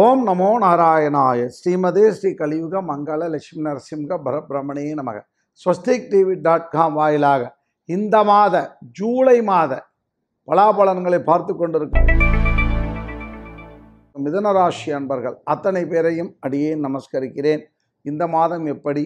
ஓம் நமோ நாராயணாய ஸ்ரீமதே ஸ்ரீ கலியுக மங்கள லட்சுமி நரசிம்க பரபிரமணே நமக ஸ்வஸ்திக் டிவி டாட் காம் வாயிலாக இந்த மாத ஜூலை மாத பலாபலன்களை பார்த்து கொண்டிருக்க மிதனராசி அன்பர்கள் அத்தனை பேரையும் அடியே நமஸ்கரிக்கிறேன் இந்த மாதம் எப்படி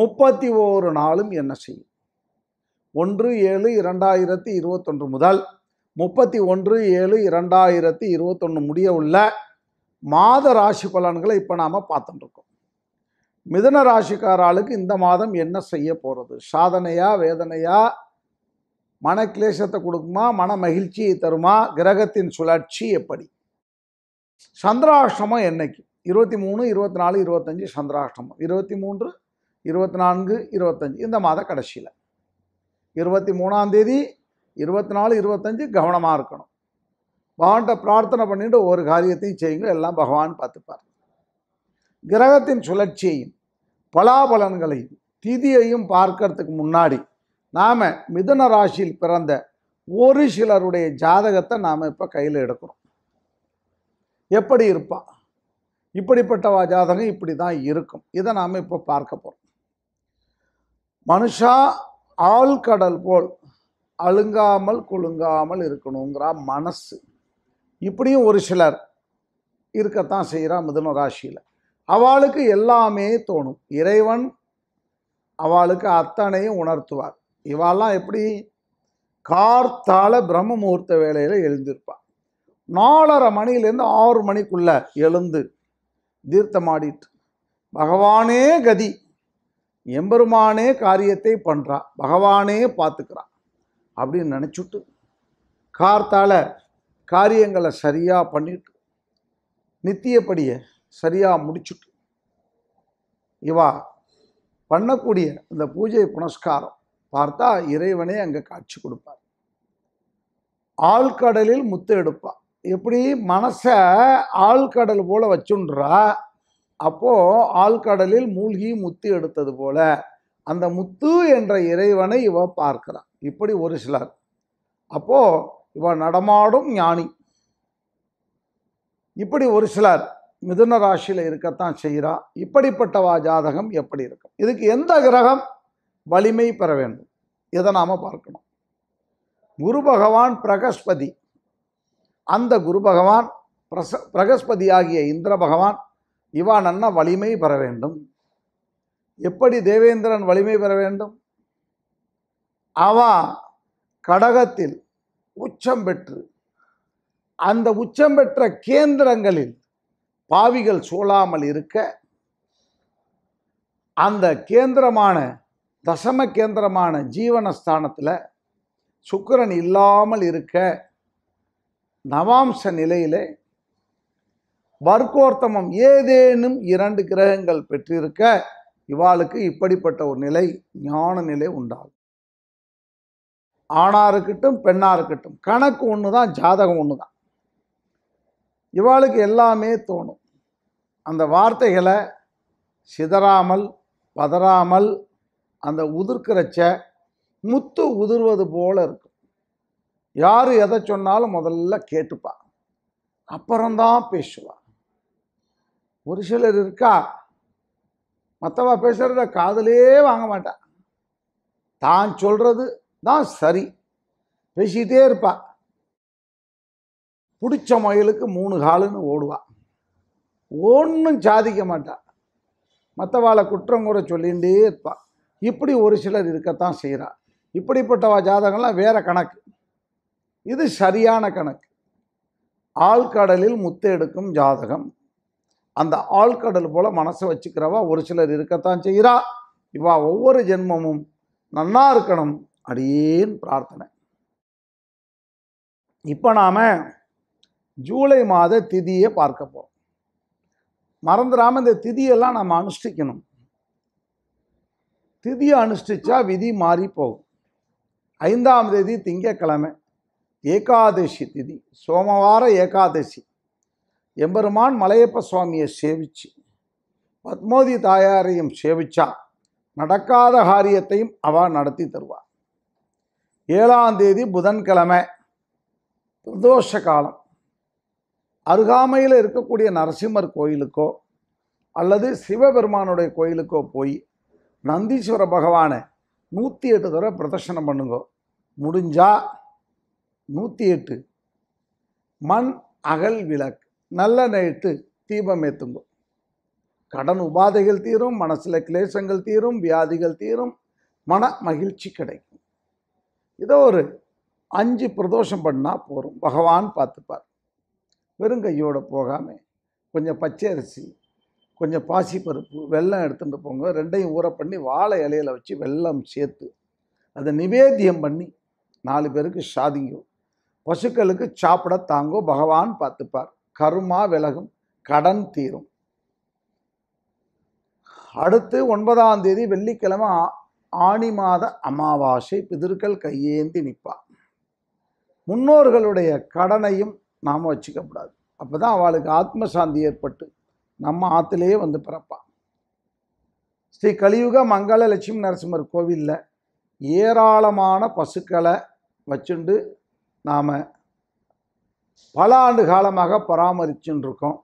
முப்பத்தி ஓரு நாளும் என்ன செய்யும் ஒன்று ஏழு இரண்டாயிரத்தி இருபத்தொன்று முதல் முப்பத்தி ஒன்று ஏழு இரண்டாயிரத்தி இருபத்தொன்று முடிய உள்ள மாத ராசி பலன்களை இப்போ நாம் பார்த்துட்டுருக்கோம் மிதன ராசிக்காராளுக்கு இந்த மாதம் என்ன செய்ய போகிறது சாதனையா வேதனையா மன கிளேசத்தை கொடுக்குமா மன மகிழ்ச்சியை தருமா கிரகத்தின் சுழற்சி எப்படி சந்திராஷ்டமம் என்னைக்கு இருபத்தி மூணு இருபத்தி நாலு இருபத்தஞ்சி சந்திராஷ்டமம் இருபத்தி மூன்று இருபத்தி நான்கு இருபத்தஞ்சி இந்த மாத கடைசியில் இருபத்தி மூணாம் தேதி இருபத்தி நாலு இருபத்தஞ்சு கவனமாக இருக்கணும் பகவான்கிட்ட பிரார்த்தனை பண்ணிட்டு ஒரு காரியத்தையும் செய்யுங்க எல்லாம் பகவான் பார்த்துப்பார் கிரகத்தின் சுழற்சியையும் பலாபலன்களையும் திதியையும் பார்க்கறதுக்கு முன்னாடி நாம் மிதுன ராசியில் பிறந்த ஒரு சிலருடைய ஜாதகத்தை நாம் இப்போ கையில் எடுக்கிறோம் எப்படி இருப்பான் இப்படிப்பட்ட ஜாதகம் இப்படி தான் இருக்கும் இதை நாம் இப்போ பார்க்க போகிறோம் மனுஷா ஆழ்கடல் போல் அழுங்காமல் குலுங்காமல் இருக்கணுங்கிற மனசு இப்படியும் ஒரு சிலர் இருக்கத்தான் செய்கிறா மிதுன ராசியில் அவளுக்கு எல்லாமே தோணும் இறைவன் அவளுக்கு அத்தனையும் உணர்த்துவார் இவாள்லாம் எப்படி கார்த்தால பிரம்ம முகூர்த்த வேலையில் எழுந்திருப்பாள் நாலரை மணிலேருந்து ஆறு மணிக்குள்ளே எழுந்து தீர்த்தமாடிட்டு பகவானே கதி எம்பெருமானே காரியத்தை பண்ணுறா பகவானே பார்த்துக்கிறான் அப்படின்னு நினச்சிட்டு கார்த்தால காரியங்களை சரியாக பண்ணிட்டு நித்தியப்படியை சரியாக முடிச்சுட்டு இவா பண்ணக்கூடிய இந்த பூஜை புனஸ்காரம் பார்த்தா இறைவனே அங்கே காட்சி கொடுப்பார் ஆழ்கடலில் முத்து எடுப்பார் எப்படி மனசை ஆழ்கடல் போல் வச்சுன்றா அப்போது ஆழ்கடலில் மூழ்கி முத்து எடுத்தது போல அந்த முத்து என்ற இறைவனை இவ பார்க்கிறான் இப்படி ஒரு சிலர் அப்போது இவன் நடமாடும் ஞானி இப்படி ஒரு சிலர் மிதுன ராசியில் இருக்கத்தான் செய்கிறா இப்படிப்பட்டவா ஜாதகம் எப்படி இருக்கும் இதுக்கு எந்த கிரகம் வலிமை பெற வேண்டும் இதை நாம் பார்க்கணும் குரு பகவான் பிரகஸ்பதி அந்த குரு பகவான் பிரச பிரகஸ்பதி ஆகிய இந்திர பகவான் இவான் அண்ணா வலிமை பெற வேண்டும் எப்படி தேவேந்திரன் வலிமை பெற வேண்டும் அவன் கடகத்தில் உச்சம் பெற்று அந்த உச்சம் பெற்ற கேந்திரங்களில் பாவிகள் சூழாமல் இருக்க அந்த கேந்திரமான தசம கேந்திரமான ஜீவனஸ்தானத்தில் சுக்கரன் இல்லாமல் இருக்க நவாம்ச நிலையிலே வர்க்கோர்த்தமம் ஏதேனும் இரண்டு கிரகங்கள் பெற்றிருக்க இவாளுக்கு இப்படிப்பட்ட ஒரு நிலை ஞான நிலை உண்டாகும் ஆணாக இருக்கட்டும் பெண்ணாக இருக்கட்டும் கணக்கு ஒன்று தான் ஜாதகம் ஒன்று தான் இவாளுக்கு எல்லாமே தோணும் அந்த வார்த்தைகளை சிதறாமல் பதறாமல் அந்த உதிர்க்கிறச்ச முத்து உதிர்வது போல் இருக்கும் யார் எதை சொன்னாலும் முதல்ல கேட்டுப்பா அப்புறம்தான் பேசுவா ஒரு சிலர் இருக்கா மற்றவா பேசுகிறத காதலே வாங்க மாட்டான் தான் சொல்கிறது தான் சரி பேசிக்கிட்டே இருப்பா பிடிச்ச மயிலுக்கு மூணு காலுன்னு ஓடுவான் ஒன்றும் சாதிக்க மாட்டான் மற்றவாளை குற்றம் கூட சொல்லிகிட்டே இருப்பான் இப்படி ஒரு சிலர் இருக்கத்தான் செய்கிறான் இப்படிப்பட்ட ஜாதகம்லாம் வேறு கணக்கு இது சரியான கணக்கு ஆழ்கடலில் முத்து எடுக்கும் ஜாதகம் அந்த ஆழ்கடல் போல் மனசை வச்சுக்கிறவா ஒரு சிலர் இருக்கத்தான் செய்கிறா இவா ஒவ்வொரு ஜென்மமும் நன்னா இருக்கணும் அடியேன் பிரார்த்தனை இப்போ நாம் ஜூலை மாத திதியை பார்க்க போகிறோம் மறந்துடாமல் இந்த திதியெல்லாம் நம்ம அனுஷ்டிக்கணும் திதியை அனுஷ்டிச்சா விதி மாறி போகும் ஐந்தாம் தேதி திங்கக்கிழமை ஏகாதசி திதி சோமவார ஏகாதசி எம்பெருமான் மலையப்ப சுவாமியை சேவிச்சு பத்மோதி தாயாரையும் சேவிச்சா நடக்காத காரியத்தையும் அவ நடத்தி தருவார் ஏழாம் தேதி புதன்கிழமை பிரதோஷ காலம் அருகாமையில் இருக்கக்கூடிய நரசிம்மர் கோயிலுக்கோ அல்லது சிவபெருமானுடைய கோயிலுக்கோ போய் நந்தீஸ்வர பகவானை நூற்றி எட்டு தடவை பிரதர்ஷனம் பண்ணுங்க முடிஞ்சால் நூற்றி எட்டு மண் அகல் விளக்கு நல்ல நேற்று தீபம் ஏற்றுங்கோ கடன் உபாதைகள் தீரும் மனசில் கிளேசங்கள் தீரும் வியாதிகள் தீரும் மன மகிழ்ச்சி கிடைக்கும் ஏதோ ஒரு அஞ்சு பிரதோஷம் பண்ணால் போகிறோம் பகவான் பார்த்துப்பார் வெறும் கையோடு போகாமல் கொஞ்சம் பச்சை அரிசி கொஞ்சம் பாசி பருப்பு வெள்ளம் எடுத்துகிட்டு போங்க ரெண்டையும் ஊற பண்ணி வாழை இலையில் வச்சு வெள்ளம் சேர்த்து அதை நிவேத்தியம் பண்ணி நாலு பேருக்கு சாதிங்கோ பசுக்களுக்கு சாப்பிட தாங்கோ பகவான் பார்த்துப்பார் கருமா விலகும் கடன் தீரும் அடுத்து ஒன்பதாம் தேதி வெள்ளிக்கிழமை ஆணி மாத அமாவாசை பிதர்கள் கையேந்தி நிற்பா முன்னோர்களுடைய கடனையும் நாம் வச்சுக்க கூடாது அப்போ தான் அவளுக்கு ஆத்மசாந்தி ஏற்பட்டு நம்ம ஆற்றுலேயே வந்து பிறப்பான் ஸ்ரீ கலியுக மங்கள லட்சுமி நரசிம்மர் கோவிலில் ஏராளமான பசுக்களை வச்சுண்டு நாம் பல ஆண்டு காலமாக பராமரிச்சுன்னு இருக்கோம்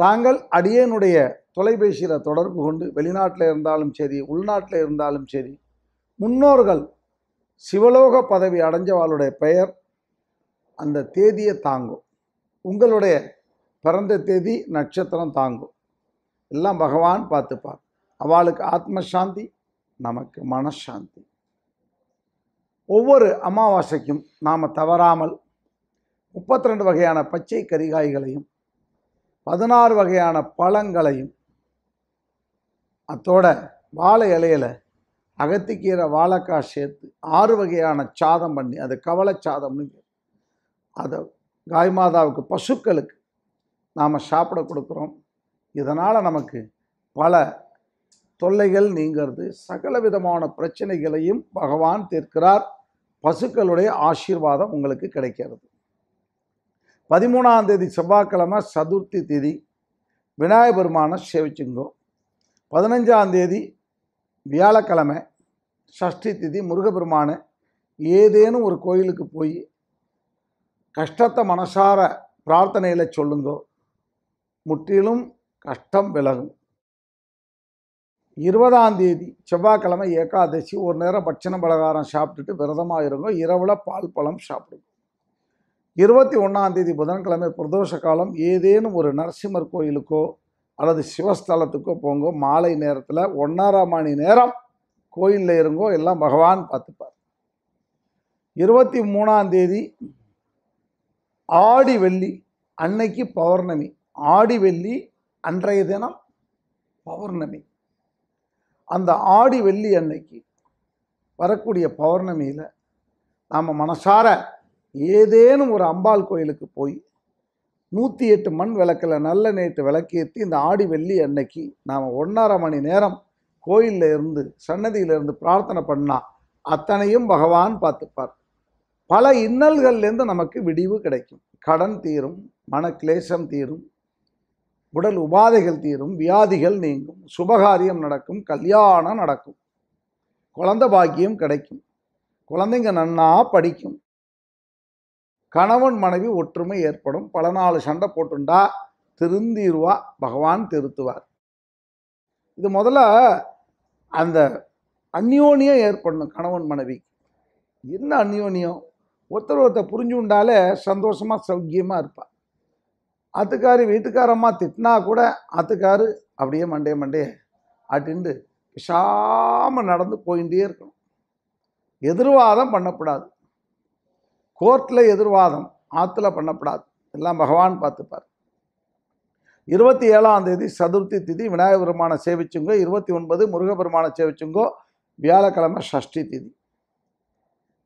தாங்கள் அடியனுடைய தொலைபேசியில் தொடர்பு கொண்டு வெளிநாட்டில் இருந்தாலும் சரி உள்நாட்டில் இருந்தாலும் சரி முன்னோர்கள் சிவலோக பதவி அடைஞ்சவாளுடைய பெயர் அந்த தேதியை தாங்கும் உங்களுடைய பிறந்த தேதி நட்சத்திரம் தாங்கும் எல்லாம் பகவான் பார்த்துப்பார் அவளுக்கு ஆத்மசாந்தி நமக்கு மனசாந்தி ஒவ்வொரு அமாவாசைக்கும் நாம் தவறாமல் முப்பத்தி ரெண்டு வகையான பச்சை கரிகாய்களையும் பதினாறு வகையான பழங்களையும் அத்தோட வாழை இலையில் அகத்திக்கீரை வாழைக்காய் சேர்த்து ஆறு வகையான சாதம் பண்ணி அது கவலை சாதம்னு அதை அதை காய்மாதாவுக்கு பசுக்களுக்கு நாம் சாப்பிட கொடுக்குறோம் இதனால் நமக்கு பல தொல்லைகள் நீங்கிறது சகல விதமான பிரச்சனைகளையும் பகவான் தீர்க்கிறார் பசுக்களுடைய ஆசீர்வாதம் உங்களுக்கு கிடைக்கிறது பதிமூணாம் தேதி செவ்வாய்க்கிழமை சதுர்த்தி திதி விநாயகர் பெருமானை சேவிச்சுங்கோ பதினஞ்சாம் தேதி வியாழக்கிழமை சஷ்டி திதி முருகப்பெருமானை ஏதேனும் ஒரு கோயிலுக்கு போய் கஷ்டத்தை மனசார பிரார்த்தனையில் சொல்லுங்கோ முற்றிலும் கஷ்டம் விலகும் இருபதாம் தேதி செவ்வாய்க்கிழமை ஏகாதசி ஒரு நேரம் பட்சண பலகாரம் சாப்பிட்டுட்டு விரதமாக இருங்கோ இரவில் பால் பழம் சாப்பிடுங்க இருபத்தி ஒன்றாம் தேதி புதன்கிழமை பிரதோஷ காலம் ஏதேனும் ஒரு நரசிம்மர் கோயிலுக்கோ அல்லது சிவஸ்தலத்துக்கோ போங்கோ மாலை நேரத்தில் ஒன்றரை மணி நேரம் கோயிலில் இருங்கோ எல்லாம் பகவான் பார்த்துப்பார் இருபத்தி மூணாம் தேதி ஆடி வெள்ளி அன்னைக்கு பௌர்ணமி ஆடி வெள்ளி அன்றைய தினம் பௌர்ணமி அந்த ஆடி வெள்ளி அன்னைக்கு வரக்கூடிய பௌர்ணமியில் நாம் மனசார ஏதேனும் ஒரு அம்பாள் கோயிலுக்கு போய் நூற்றி எட்டு மண் விளக்கில் நல்ல நேற்று விளக்கேற்றி இந்த ஆடி வெள்ளி அன்னைக்கு நாம் ஒன்றரை மணி நேரம் கோயிலில் இருந்து சன்னதியிலிருந்து பிரார்த்தனை பண்ணால் அத்தனையும் பகவான் பார்த்துப்பார் பல இன்னல்கள்லேருந்து நமக்கு விடிவு கிடைக்கும் கடன் தீரும் மன கிளேசம் தீரும் உடல் உபாதைகள் தீரும் வியாதிகள் நீங்கும் சுபகாரியம் நடக்கும் கல்யாணம் நடக்கும் குழந்த பாக்கியம் கிடைக்கும் குழந்தைங்க நன்னா படிக்கும் கணவன் மனைவி ஒற்றுமை ஏற்படும் பல நாலு சண்டை போட்டுண்டா திருந்திடுவா பகவான் திருத்துவார் இது முதல்ல அந்த அந்யோனியம் ஏற்படணும் கணவன் மனைவி என்ன அந்யோன்யம் ஒருத்தர் ஒருத்தர் புரிஞ்சு உண்டாலே சந்தோஷமாக சௌக்கியமாக இருப்பார் அத்துக்காரி வீட்டுக்காரம்மா திட்டினா கூட ஆத்துக்காரு அப்படியே மண்டே மண்டே அப்படின்ட்டு விஷாமல் நடந்து போயிட்டே இருக்கணும் எதிர்வாதம் பண்ணக்கூடாது கோர்ட்டில் எதிர்வாதம் ஆற்றுல பண்ணப்படாது எல்லாம் பகவான் பார்த்துப்பார் இருபத்தி ஏழாம் தேதி சதுர்த்தி திதி விநாயகர் பெருமானை சேவிச்சுங்கோ இருபத்தி ஒன்பது முருகபெருமானை சேவிச்சுங்கோ வியாழக்கிழமை ஷஷ்டி திதி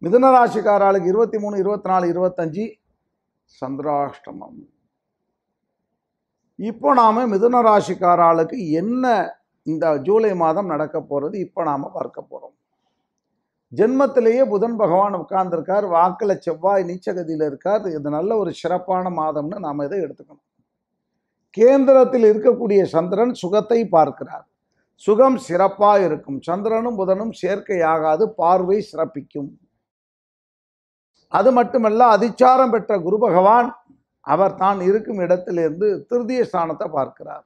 மிதுன ராசிக்காராளுக்கு இருபத்தி மூணு இருபத்தி நாலு இருபத்தஞ்சி சந்திராஷ்டமம் இப்போ நாம் மிதுன ராசிக்காராளுக்கு என்ன இந்த ஜூலை மாதம் நடக்க போகிறது இப்போ நாம் பார்க்க போகிறோம் ஜென்மத்திலேயே புதன் பகவான் உட்கார்ந்துருக்கார் வாக்கில் செவ்வாய் நீச்சகதியில் இருக்கார் இது நல்ல ஒரு சிறப்பான மாதம்னு நாம் இதை எடுத்துக்கணும் கேந்திரத்தில் இருக்கக்கூடிய சந்திரன் சுகத்தை பார்க்கிறார் சுகம் சிறப்பாக இருக்கும் சந்திரனும் புதனும் சேர்க்கையாகாது பார்வை சிறப்பிக்கும் அது மட்டுமல்ல அதிச்சாரம் பெற்ற குரு பகவான் அவர் தான் இருக்கும் இடத்திலிருந்து திருதிய ஸ்தானத்தை பார்க்கிறார்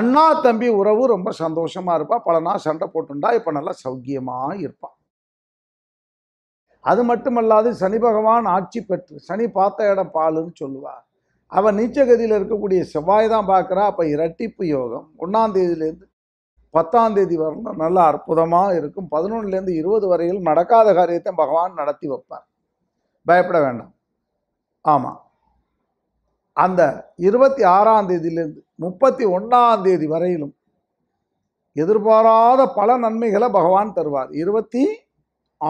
அண்ணா தம்பி உறவு ரொம்ப சந்தோஷமாக இருப்பாள் பல நாள் சண்டை போட்டுண்டா இப்போ நல்லா சௌக்கியமாக இருப்பான் அது மட்டுமல்லாது சனி பகவான் ஆட்சி பெற்று சனி பார்த்த இடம் பாலுன்னு சொல்லுவார் அவன் நீச்சகதியில் இருக்கக்கூடிய செவ்வாய் தான் பார்க்குறா அப்போ இரட்டிப்பு யோகம் ஒன்றாந்தேதியிலேருந்து பத்தாந்தேதி வரணும் நல்லா அற்புதமாக இருக்கும் பதினொன்றுலேருந்து இருபது வரையில் நடக்காத காரியத்தை பகவான் நடத்தி வைப்பார் பயப்பட வேண்டாம் ஆமாம் அந்த இருபத்தி ஆறாம் தேதியிலேருந்து முப்பத்தி ஒன்றாம் தேதி வரையிலும் எதிர்பாராத பல நன்மைகளை பகவான் தருவார் இருபத்தி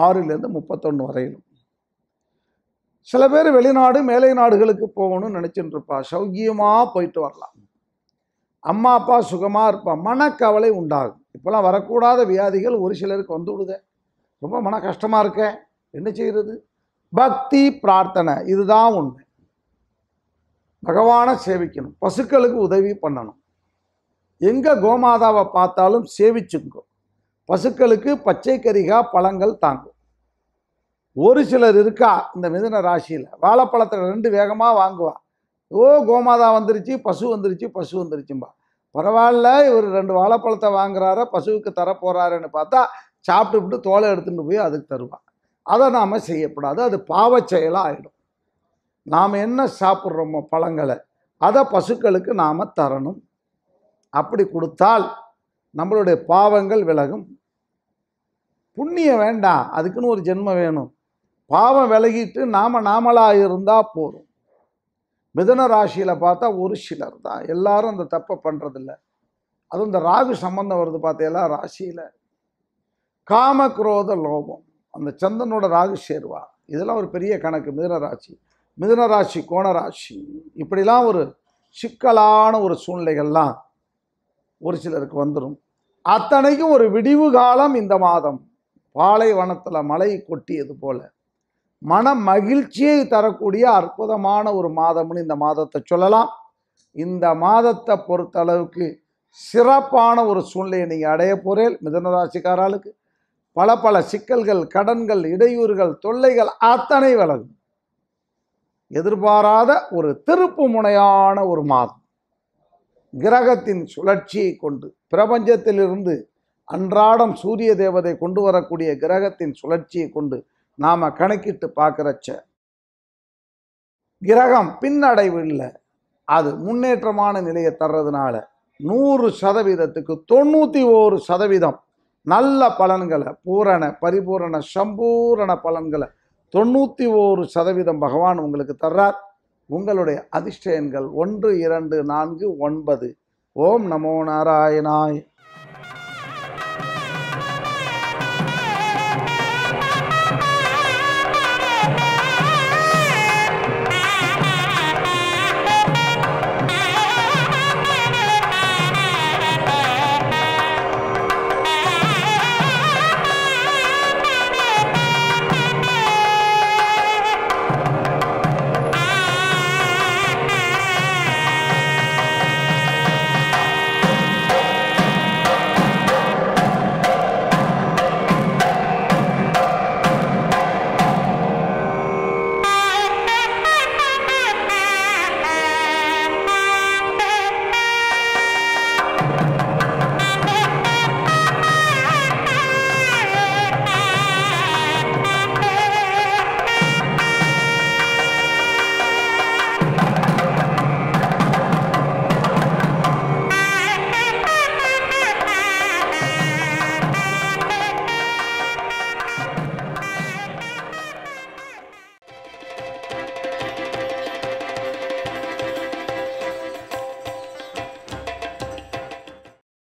ஆறுலேருந்து முப்பத்தொன்று வரையிலும் சில பேர் வெளிநாடு மேலை நாடுகளுக்கு போகணும்னு நினச்சிட்டு இருப்பா சௌக்கியமாக போயிட்டு வரலாம் அம்மா அப்பா சுகமாக இருப்பாள் மனக்கவலை உண்டாகும் இப்போல்லாம் வரக்கூடாத வியாதிகள் ஒரு சிலருக்கு வந்து விடுத ரொம்ப மன கஷ்டமாக இருக்க என்ன செய்கிறது பக்தி பிரார்த்தனை இதுதான் உண்மை பகவானை சேவிக்கணும் பசுக்களுக்கு உதவி பண்ணணும் எங்கே கோமாதாவை பார்த்தாலும் சேவிச்சுங்கோ பசுக்களுக்கு பச்சை கரிகா பழங்கள் தாங்கும் ஒரு சிலர் இருக்கா இந்த மிதன ராசியில் வாழைப்பழத்தில் ரெண்டு வேகமாக வாங்குவா ஓ கோமாதா வந்துருச்சு பசு வந்துருச்சு பசு வந்துருச்சும்பா பரவாயில்ல இவர் ரெண்டு வாழைப்பழத்தை வாங்குறார பசுவுக்கு தரப்போகிறாருன்னு பார்த்தா சாப்பிட்டு விட்டு தோலை எடுத்துகிட்டு போய் அதுக்கு தருவான் அதை நாம் செய்யக்கூடாது அது பாவ செயலாக ஆகிடும் நாம் என்ன சாப்பிட்றோமோ பழங்களை அதை பசுக்களுக்கு நாம் தரணும் அப்படி கொடுத்தால் நம்மளுடைய பாவங்கள் விலகும் புண்ணியம் வேண்டாம் அதுக்குன்னு ஒரு ஜென்மம் வேணும் பாவம் விலகிட்டு நாம் நாமளாக இருந்தால் போதும் மிதன ராசியில் பார்த்தா ஒரு சிலர் தான் எல்லாரும் அந்த தப்பை பண்ணுறதில்ல அதுவும் இந்த ராகு சம்பந்தம் வருது பார்த்தீங்களா ராசியில் காமக்ரோத லோபம் அந்த சந்தனோட ராகு சேர்வா இதெல்லாம் ஒரு பெரிய கணக்கு மிதன ராசி மிதன ராசி கோண ராசி இப்படிலாம் ஒரு சிக்கலான ஒரு சூழ்நிலைகள்லாம் ஒரு சிலருக்கு வந்துடும் அத்தனைக்கும் ஒரு விடிவு காலம் இந்த மாதம் பாலைவனத்தில் மழை கொட்டியது போல மன மகிழ்ச்சியை தரக்கூடிய அற்புதமான ஒரு மாதம்னு இந்த மாதத்தை சொல்லலாம் இந்த மாதத்தை பொறுத்தளவுக்கு சிறப்பான ஒரு சூழ்நிலையை நீங்கள் அடைய போகிறேன் மிதனராசிக்காராளுக்கு பல பல சிக்கல்கள் கடன்கள் இடையூறுகள் தொல்லைகள் அத்தனை வளரும் எதிர்பாராத ஒரு திருப்பு முனையான ஒரு மாதம் கிரகத்தின் சுழற்சியை கொண்டு பிரபஞ்சத்திலிருந்து அன்றாடம் சூரிய தேவதை கொண்டு வரக்கூடிய கிரகத்தின் சுழற்சியை கொண்டு நாம் கணக்கிட்டு பார்க்குறச்ச கிரகம் பின்னடைவு இல்லை அது முன்னேற்றமான நிலையை தர்றதுனால நூறு சதவீதத்துக்கு தொண்ணூற்றி ஓரு சதவீதம் நல்ல பலன்களை பூரண பரிபூரண சம்பூரண பலன்களை தொண்ணூற்றி ஓரு சதவீதம் பகவான் உங்களுக்கு தர்றார் உங்களுடைய அதிர்ஷ்ட எண்கள் ஒன்று இரண்டு நான்கு ஒன்பது ஓம் நமோ நாராயணாய்